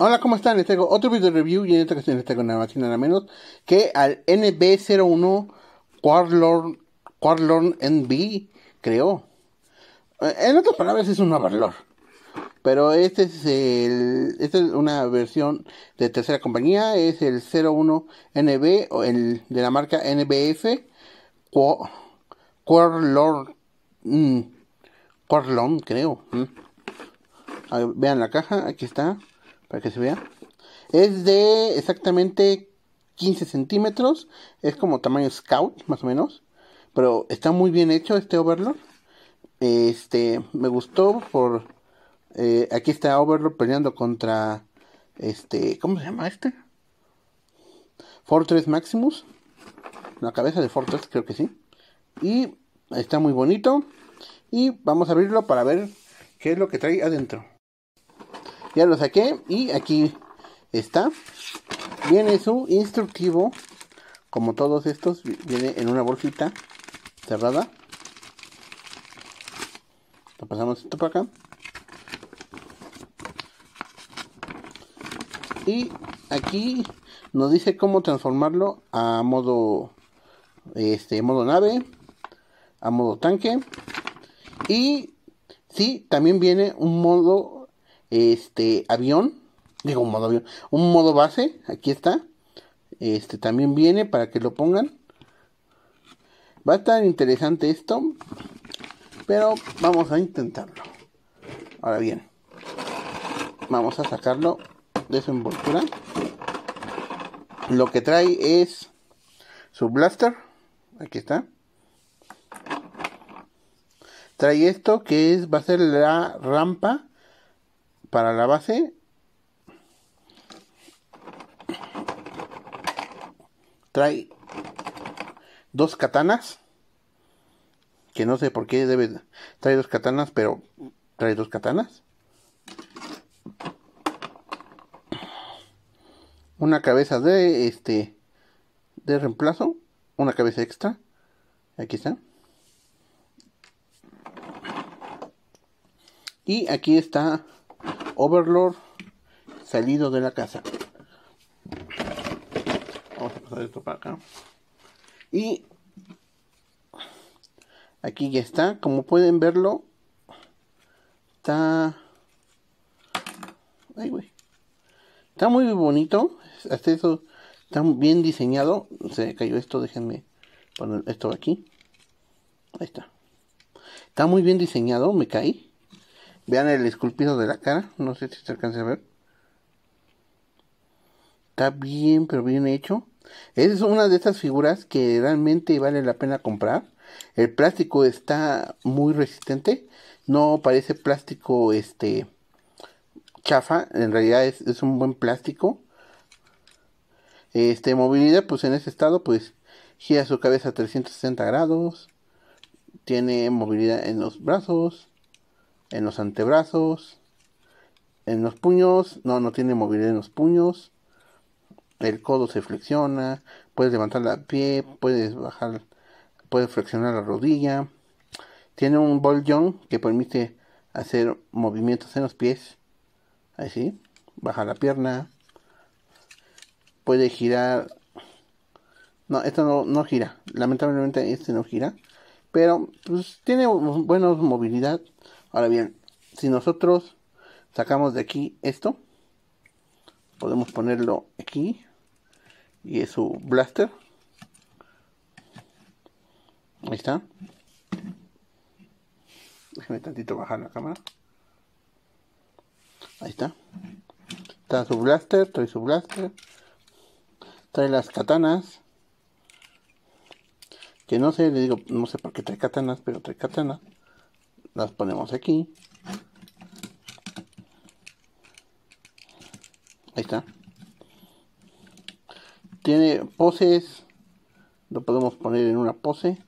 Hola, ¿cómo están? Les traigo otro video review y en esta ocasión les traigo nada más y nada menos que al NB01 Quarlorn, NB, creo. Eh, en otras palabras es un overlord. Pero este es el, esta es una versión de tercera compañía, es el 01 NB, o el de la marca NBF, Quarlorn, mm, Quarlorn creo. Mm. Vean la caja, aquí está para que se vea. Es de exactamente 15 centímetros, es como tamaño scout más o menos, pero está muy bien hecho este Overlord. Este, me gustó por... Eh, aquí está Overlord peleando contra... Este, ¿cómo se llama este? Fortress Maximus. La cabeza de Fortress, creo que sí. Y está muy bonito. Y vamos a abrirlo para ver qué es lo que trae adentro ya lo saqué y aquí está viene su instructivo como todos estos viene en una bolsita cerrada lo pasamos esto para acá y aquí nos dice cómo transformarlo a modo este modo nave a modo tanque y sí también viene un modo este avión, digo un modo avión, un modo base, aquí está. Este también viene para que lo pongan. Va a estar interesante esto, pero vamos a intentarlo. Ahora bien, vamos a sacarlo de su envoltura. Lo que trae es su blaster. Aquí está. Trae esto que es va a ser la rampa para la base trae dos katanas que no sé por qué debe trae dos katanas pero trae dos katanas una cabeza de este de reemplazo una cabeza extra aquí está y aquí está Overlord salido de la casa. Vamos a pasar esto para acá. Y aquí ya está. Como pueden verlo, está... Está muy bonito. está bien diseñado. Se cayó esto, déjenme poner esto aquí. Ahí está. Está muy bien diseñado, me caí. Vean el esculpido de la cara. No sé si se alcanza a ver. Está bien, pero bien hecho. Es una de esas figuras que realmente vale la pena comprar. El plástico está muy resistente. No parece plástico este chafa. En realidad es, un buen plástico. Este, movilidad, pues en ese estado, pues gira su cabeza a 360 grados. Tiene movilidad en los brazos en los antebrazos, en los puños, no, no tiene movilidad en los puños, el codo se flexiona, puedes levantar la pie, puedes bajar, puedes flexionar la rodilla, tiene un ball que permite hacer movimientos en los pies, así, baja la pierna, puede girar, no, esto no, gira, lamentablemente este no gira, pero pues, tiene buena movilidad, Ahora bien, si nosotros sacamos de aquí esto, podemos ponerlo aquí y es su blaster. Ahí está. Déjeme tantito bajar la cámara. Ahí está. Está su blaster, trae su blaster. Trae las katanas. Que no sé, le digo, no sé por qué trae katanas, pero trae katanas las ponemos aquí ahí está tiene poses lo podemos poner en una pose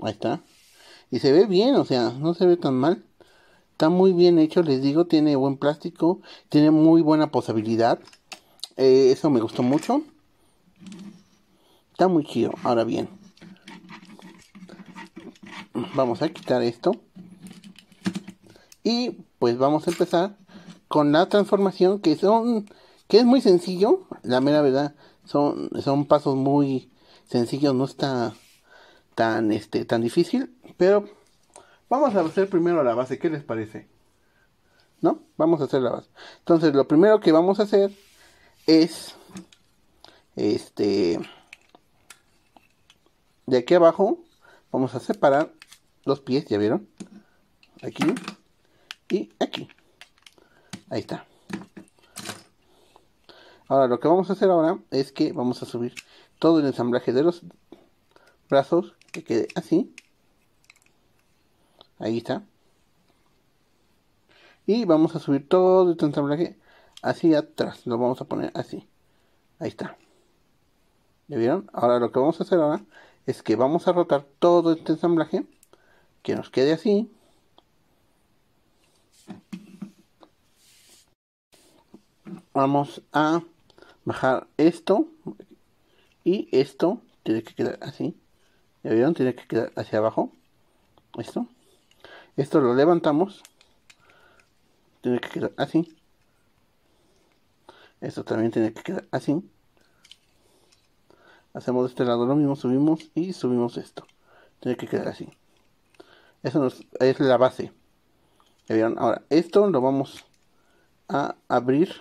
ahí está y se ve bien o sea no se ve tan mal está muy bien hecho les digo tiene buen plástico tiene muy buena posibilidad. Eh, eso me gustó mucho está muy chido ahora bien Vamos a quitar esto. Y pues vamos a empezar con la transformación que son que es muy sencillo, la mera verdad, son son pasos muy sencillos, no está tan este, tan difícil, pero vamos a hacer primero la base, ¿qué les parece? ¿No? Vamos a hacer la base. Entonces, lo primero que vamos a hacer es este de aquí abajo vamos a separar los pies, ¿ya vieron? Aquí y aquí. Ahí está. Ahora lo que vamos a hacer ahora es que vamos a subir todo el ensamblaje de los brazos que quede así. Ahí está. Y vamos a subir todo este ensamblaje hacia atrás. Lo vamos a poner así. Ahí está. ¿Ya vieron? Ahora lo que vamos a hacer ahora es que vamos a rotar todo este ensamblaje que nos quede así. Vamos a bajar esto y esto tiene que quedar así. ¿Ya vieron? Tiene que quedar hacia abajo. Esto. Esto lo levantamos. Tiene que quedar así. Esto también tiene que quedar así. Hacemos de este lado lo mismo, subimos y subimos esto. Tiene que quedar así. Eso es la base. Ahora, esto lo vamos a abrir.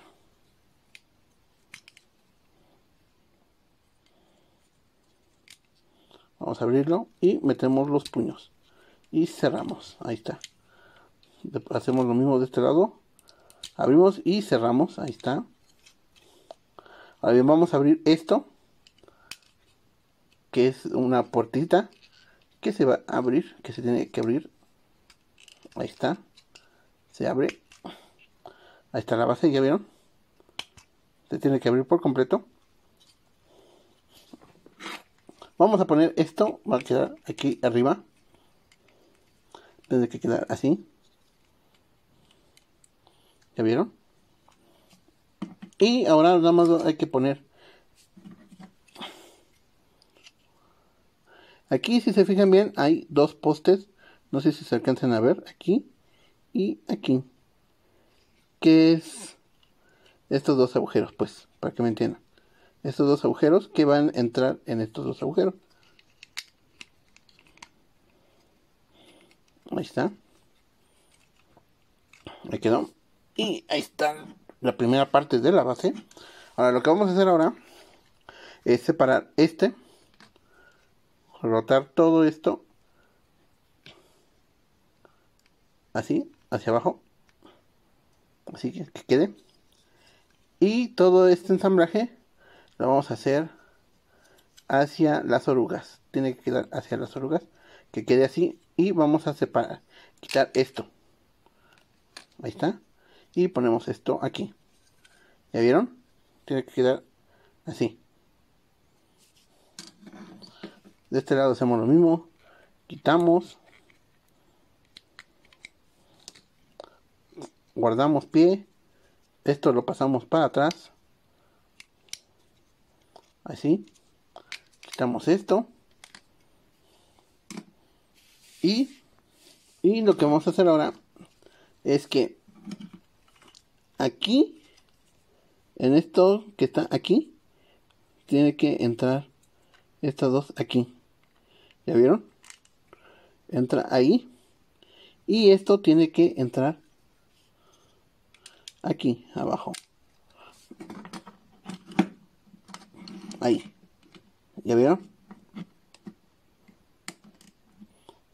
Vamos a abrirlo y metemos los puños. Y cerramos. Ahí está. Hacemos lo mismo de este lado. Abrimos y cerramos. Ahí está. Ahora bien, vamos a abrir esto. Que es una puertita que se va a abrir, que se tiene que abrir. Ahí está. Se abre. Ahí está la base, ya vieron. Se tiene que abrir por completo. Vamos a poner esto, va a quedar aquí arriba. Tiene que quedar así. ¿Ya vieron? Y ahora nada más hay que poner Aquí, si se fijan bien, hay dos postes. No sé si se alcancen a ver. Aquí y aquí. ¿Qué es estos dos agujeros, pues, para que me entiendan. Estos dos agujeros que van a entrar en estos dos agujeros. Ahí está. Ahí quedó. Y ahí está la primera parte de la base. Ahora lo que vamos a hacer ahora es separar este rotar todo esto así hacia abajo así que, quede y todo este ensamblaje lo vamos a hacer hacia las orugas tiene que quedar hacia las orugas que quede así y vamos a separar quitar esto ahí está y ponemos esto aquí ya vieron tiene que quedar así de este lado hacemos lo mismo quitamos guardamos pie esto lo pasamos para atrás así quitamos esto y, y lo que vamos a hacer ahora es que aquí en esto que está aquí tiene que entrar estas dos aquí vieron? Entra ahí. Y esto tiene que entrar aquí abajo. Ahí. ¿Ya vieron?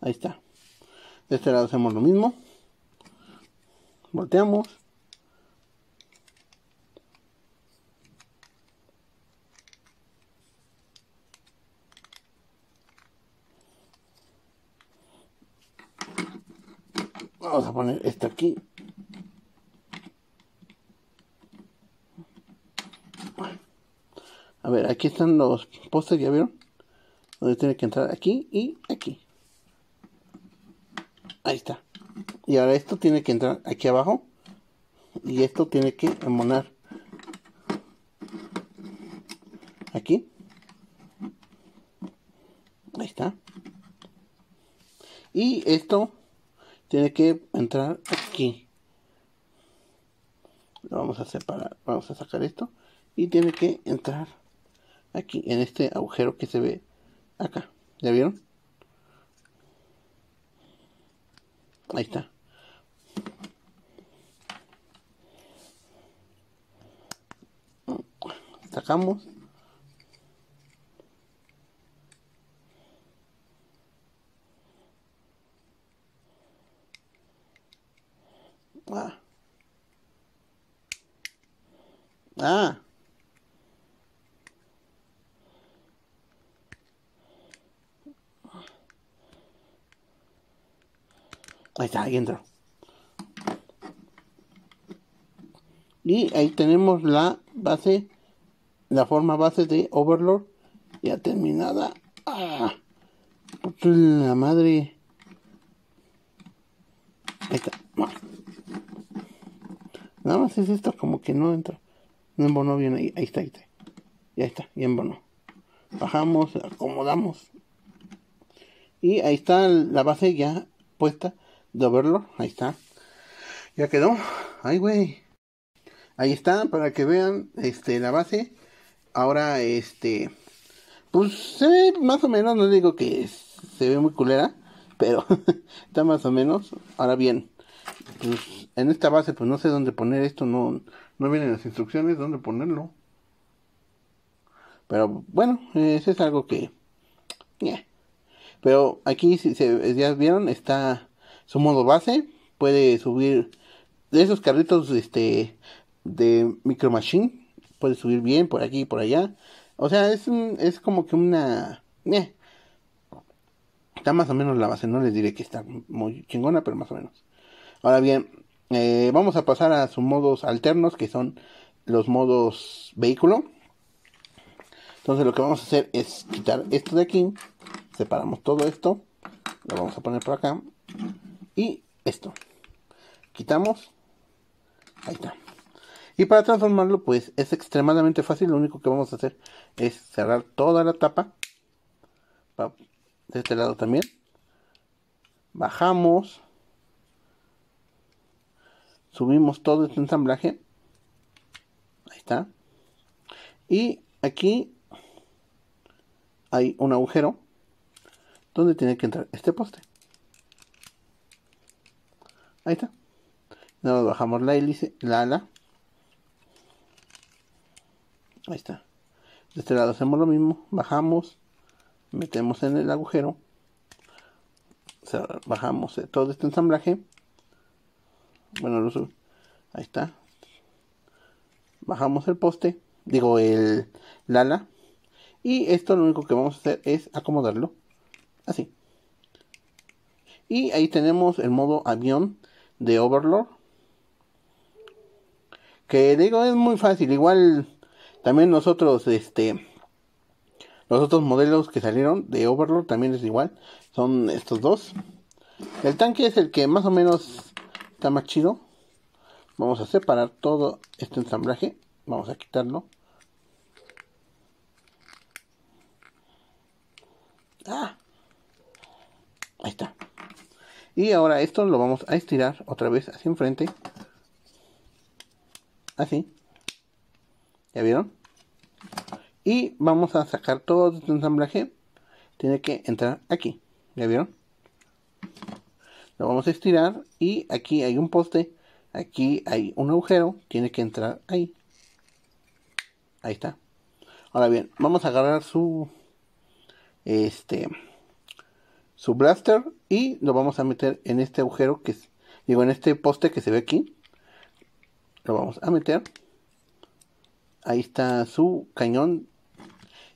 Ahí está. De este lado hacemos lo mismo. Volteamos. Vamos a poner esto aquí. A ver, aquí están los postes, ¿ya vieron? Donde tiene que entrar aquí y aquí. Ahí está. Y ahora esto tiene que entrar aquí abajo. Y esto tiene que emonar Aquí. Ahí está. Y esto tiene que entrar aquí lo vamos a separar vamos a sacar esto y tiene que entrar aquí en este agujero que se ve acá ya vieron ahí está sacamos Ah. ah. Ahí está, ahí entró. Y ahí tenemos la base, la forma base de Overlord ya terminada. ¡Ah! la madre! Nada más es esto, como que no entra. No embonó bien ahí. Ahí está, ahí está. Ya está, ya embonó. Bajamos, acomodamos. Y ahí está la base ya puesta de verlo, Ahí está. Ya quedó. Ay, güey. Ahí está, para que vean este, la base. Ahora, este. Pues se ve más o menos, no digo que se ve muy culera, pero está más o menos. Ahora bien, pues, en esta base, pues no sé dónde poner esto, no, vienen las instrucciones dónde ponerlo. Pero bueno, eso es algo que... Pero aquí, si ya vieron, está su modo base. Puede subir de esos carritos este, de Micro Machine. Puede subir bien por aquí y por allá. O sea, es, es como que una... Está más o menos la base. No les diré que está muy chingona, pero más o menos. Ahora bien, eh, vamos a pasar a sus modos alternos, que son los modos vehículo. Entonces lo que vamos a hacer es quitar esto de aquí, separamos todo esto, lo vamos a poner por acá, y esto. Quitamos, ahí está. Y para transformarlo, pues es extremadamente fácil. Lo único que vamos a hacer es cerrar toda la tapa. De este lado también. Bajamos subimos todo este ensamblaje ahí está y aquí hay un agujero donde tiene que entrar este poste ahí está nos bajamos la hélice la ala ahí está de este lado hacemos lo mismo bajamos metemos en el agujero bajamos eh, todo este ensamblaje bueno, lo Ahí está. Bajamos el poste. Digo, el lala. Y esto lo único que vamos a hacer es acomodarlo. Así. Y ahí tenemos el modo avión de Overlord. Que digo, es muy fácil. Igual también nosotros, este... Los otros modelos que salieron de Overlord también es igual. Son estos dos. El tanque es el que más o menos más chido, vamos a separar todo este ensamblaje. Vamos a quitarlo. Ah, está. Y ahora esto lo vamos a estirar otra vez hacia enfrente. Así. ¿Ya vieron? Y vamos a sacar todo este ensamblaje. Tiene que entrar aquí. ¿Ya vieron? lo vamos a estirar y aquí hay un poste, aquí hay un agujero, tiene que entrar ahí. Ahí está. Ahora bien, vamos a agarrar su este su blaster y lo vamos a meter en este agujero que es, digo, en este poste que se ve aquí. Lo vamos a meter. Ahí está su cañón.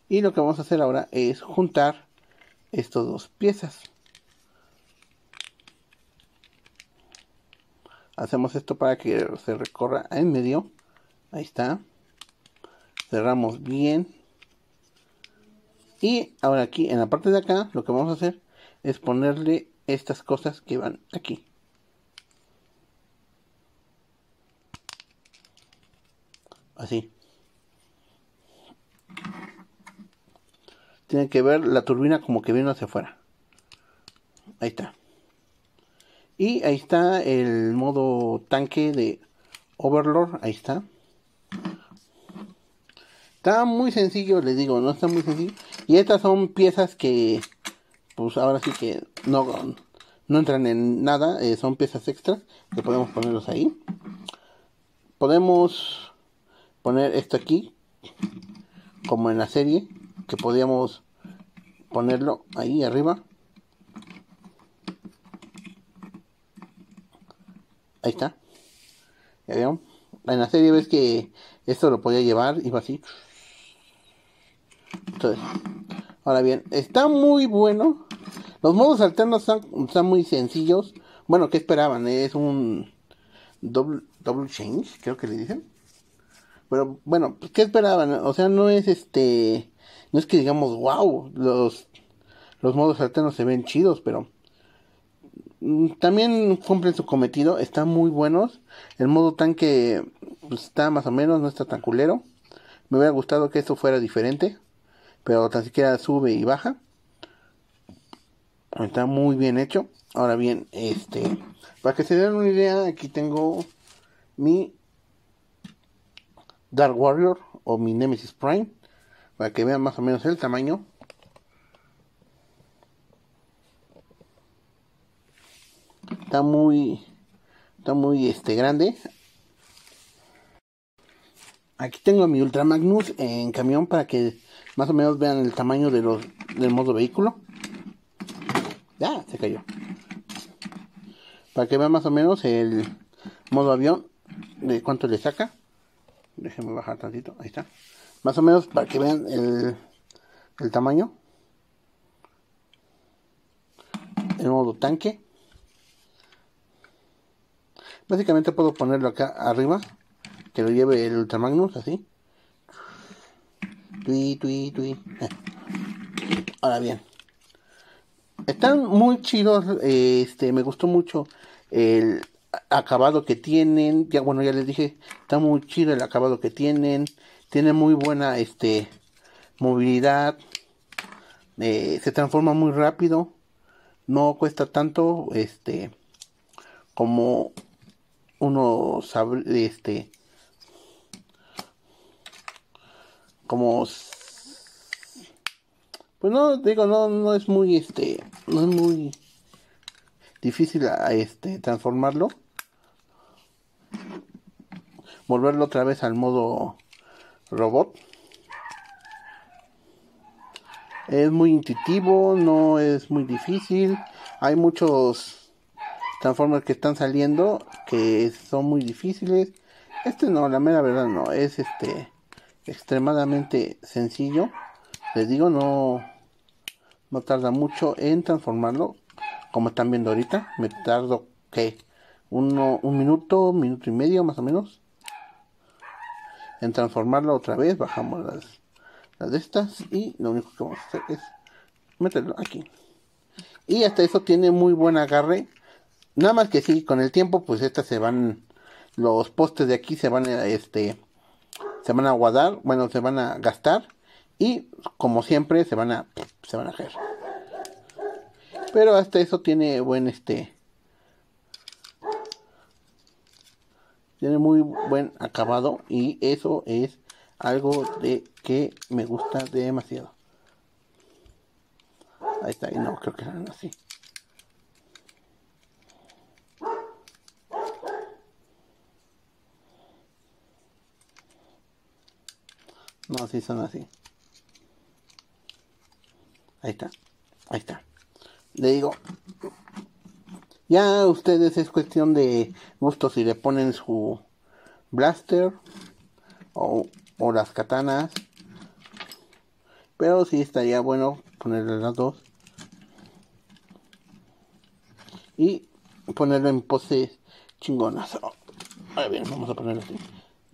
Y lo que vamos a hacer ahora es juntar estas dos piezas. hacemos esto para que se recorra en medio ahí está cerramos bien y ahora aquí en la parte de acá lo que vamos a hacer es ponerle estas cosas que van aquí así Tiene que ver la turbina como que viene hacia afuera ahí está y ahí está el modo tanque de Overlord. Ahí está. Está muy sencillo, les digo, no está muy sencillo. Y estas son piezas que, pues ahora sí que no, no entran en nada. Eh, son piezas extras que podemos ponerlos ahí. Podemos poner esto aquí, como en la serie, que podíamos ponerlo ahí arriba Ahí está. ¿Ya En la serie ves que esto lo podía llevar, va así. Entonces, ahora bien, está muy bueno. Los modos alternos están, muy sencillos. Bueno, ¿qué esperaban? Es un double, change, creo que le dicen. Pero bueno, pues, ¿qué esperaban? O sea, no es este. No es que digamos, wow, los, los modos alternos se ven chidos, pero Mm, también cumplen su cometido, están muy buenos. El modo tanque pues, está más o menos, no está tan culero. Me hubiera gustado que esto fuera diferente, pero tan siquiera sube y baja. Está muy bien hecho. Ahora bien, este, para que se den una idea, aquí tengo mi Dark Warrior o mi Nemesis Prime, para que vean más o menos el tamaño. Está muy, está muy este, grande. Aquí tengo mi Ultra Magnus en camión para que más o menos vean el tamaño de del modo vehículo. Ya, se cayó. Para que vean más o menos el modo avión de cuánto le saca. Déjenme bajar tantito, ahí está. Más o menos para que vean el, el tamaño. El modo tanque. Básicamente puedo ponerlo acá arriba, que lo lleve el Ultramagnus, así. Tui, eh. Ahora bien, están muy chidos, este, me gustó mucho el acabado que tienen, ya bueno, ya les dije, está muy chido el acabado que tienen, tiene muy buena, este, movilidad, eh, se transforma muy rápido, no cuesta tanto, este, como uno sabe, este, como, pues no, digo, no, no es muy, este, no es muy difícil, a, ah, este, transformarlo, volverlo otra vez al modo robot. Es muy intuitivo, no es muy difícil. Hay muchos Transformers que están saliendo, que son muy difíciles. Este no, la mera verdad no, es este extremadamente sencillo. Les digo, no, no tarda mucho en transformarlo. Como están viendo ahorita, me tardo que uno, un minuto, minuto y medio más o menos. En transformarlo otra vez, bajamos las, las de estas y lo único que vamos a hacer es meterlo aquí. Y hasta eso tiene muy buen agarre Nada más que sí, con el tiempo, pues estas se van, los postes de aquí se van a, este, se van a guardar, bueno, se van a gastar y como siempre se van a, se van a caer. Pero hasta eso tiene buen, este, tiene muy buen acabado y eso es algo de que me gusta demasiado. Ahí está, y no, creo que eran así. No, si son así. Ahí está. Ahí está. Le digo, ya ustedes es cuestión de gusto si le ponen su blaster o, las katanas. Pero sí estaría bueno ponerle las dos. Y ponerlo en poses chingonas. Ahora bien, vamos a ponerlo así.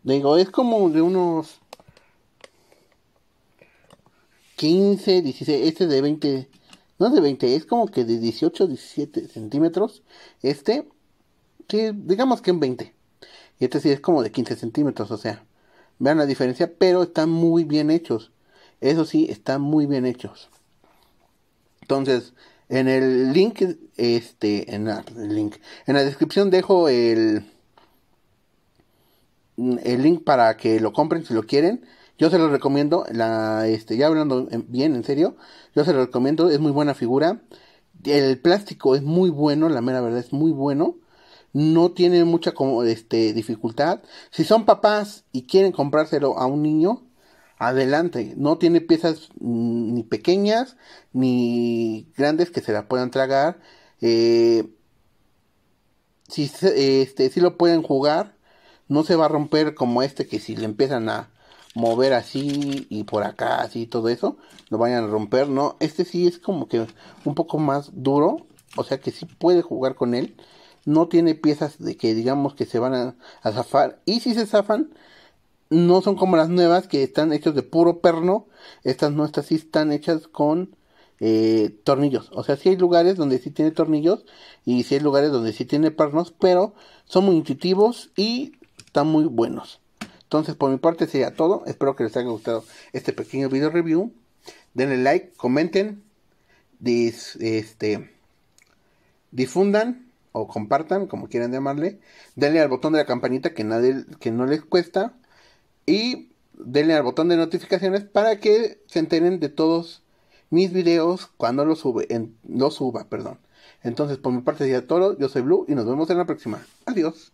Le digo, es como de unos 15, 16, este de 20, no de 20, es como que de 18, 17 centímetros. Este, que digamos que en 20. Y este sí es como de 15 centímetros, o sea, vean la diferencia, pero están muy bien hechos. Eso sí, están muy bien hechos. Entonces, en el link, este, en la, descripción dejo el, el link para que lo compren si lo quieren. Yo se lo recomiendo, la, este, ya hablando bien, en serio, yo se lo recomiendo, es muy buena figura. El plástico es muy bueno, la mera verdad es muy bueno. No tiene mucha este, dificultad. Si son papás y quieren comprárselo a un niño, adelante. No tiene piezas mm, ni pequeñas ni grandes que se la puedan tragar. Eh, si, si este, lo pueden jugar, no se va a romper como este que si le empiezan a, mover así y por acá, así todo eso, lo vayan a romper, ¿no? Este sí es como que un poco más duro, o sea que sí puede jugar con él. No tiene piezas de que digamos que se van a, zafar. Y si se zafan, no son como las nuevas que están hechas de puro perno. Estas nuestras sí están hechas con eh, tornillos. O sea, sí hay lugares donde sí tiene tornillos y sí hay lugares donde sí tiene pernos, pero son muy intuitivos y están muy buenos. Entonces, por mi parte sería todo. Espero que les haya gustado este pequeño video review. Denle like, comenten, este, difundan o compartan, como quieran llamarle. Denle al botón de la campanita que, que no les cuesta. Y denle al botón de notificaciones para que se enteren de todos mis videos cuando los, sube, suba. Perdón. Entonces, por mi parte sería todo. Yo soy Blue y nos vemos en la próxima. Adiós.